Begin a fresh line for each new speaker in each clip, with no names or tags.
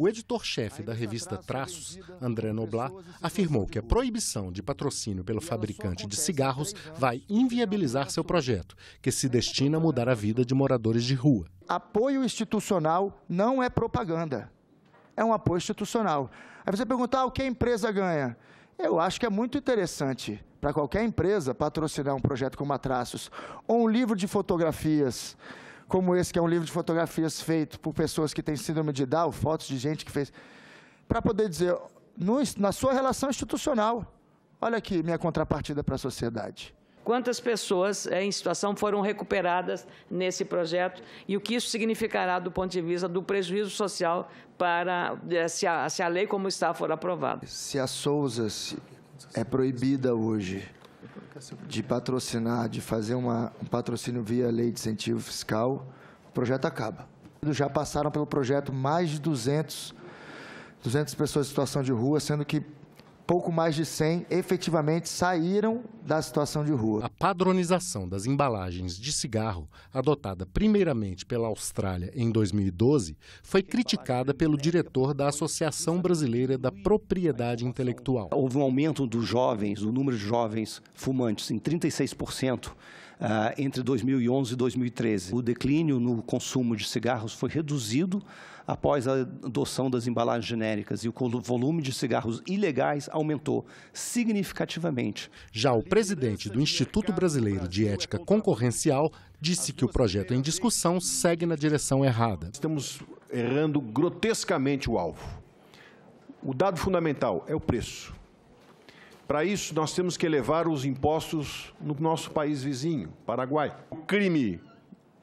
O editor-chefe da revista Traços, André Noblat, afirmou que a proibição de patrocínio pelo fabricante de cigarros vai é inviabilizar seu projeto, que se é destina a
mudar a vida de moradores de rua. Apoio institucional não é propaganda, é um apoio institucional. Aí você perguntar ah, o que a empresa ganha. Eu acho que é muito interessante para qualquer empresa patrocinar um projeto como a Traços, ou um livro de fotografias, como esse, que é um livro de fotografias feito por pessoas que têm síndrome de Down, fotos de gente que fez, para poder dizer, no, na sua relação institucional, olha aqui minha contrapartida para a sociedade.
Quantas pessoas eh, em situação foram recuperadas nesse projeto e o que isso significará do ponto de vista do prejuízo social para eh, se a, se a lei como está for aprovada?
Se a Souza se é proibida hoje de patrocinar, de fazer uma, um patrocínio via lei de incentivo fiscal, o projeto acaba. Já passaram pelo projeto mais de 200, 200 pessoas em situação de rua, sendo que pouco mais de 100 efetivamente saíram da situação de rua. A padronização das embalagens de cigarro,
adotada primeiramente pela Austrália em 2012, foi criticada pelo
diretor da Associação Brasileira da Propriedade Intelectual. Houve um aumento dos jovens, do número de jovens fumantes em 36%. Uh, ah, entre 2011 e 2013. O declínio no consumo de cigarros foi reduzido após a adoção das embalagens genéricas e o volume de cigarros ilegais aumentou significativamente. Já o presidente do Instituto Brasileiro de Ética Concorrencial disse
que o projeto em discussão segue na direção errada. Estamos
errando grotescamente o alvo. O dado fundamental é o preço. Para isso, nós temos que elevar os impostos no nosso país vizinho, Paraguai. O crime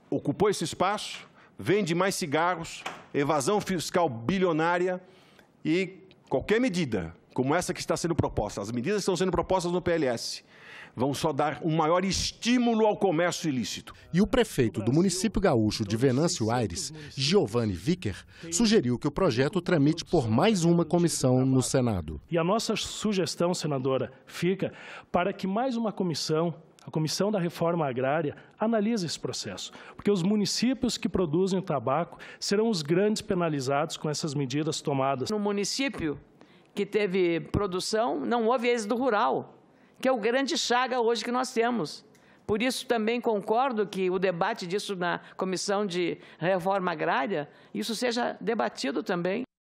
ocupou esse espaço, vende mais cigarros, evasão fiscal bilionária e qualquer medida como essa que está sendo proposta, as medidas que estão sendo propostas no PLS, vão só dar um maior estímulo ao comércio ilícito. E o
prefeito do município gaúcho de Venâncio Aires, Giovanni Vicker, sugeriu que o projeto tramite por mais uma comissão no Senado. E a nossa sugestão, senadora, fica para que mais uma comissão a Comissão da Reforma Agrária analisa esse processo,
porque os municípios que produzem tabaco serão os grandes penalizados com essas medidas tomadas. No município, que teve produção, não houve êxito rural, que é o grande chaga hoje que nós temos. Por isso também concordo que o debate disso na Comissão de Reforma Agrária, isso seja debatido também.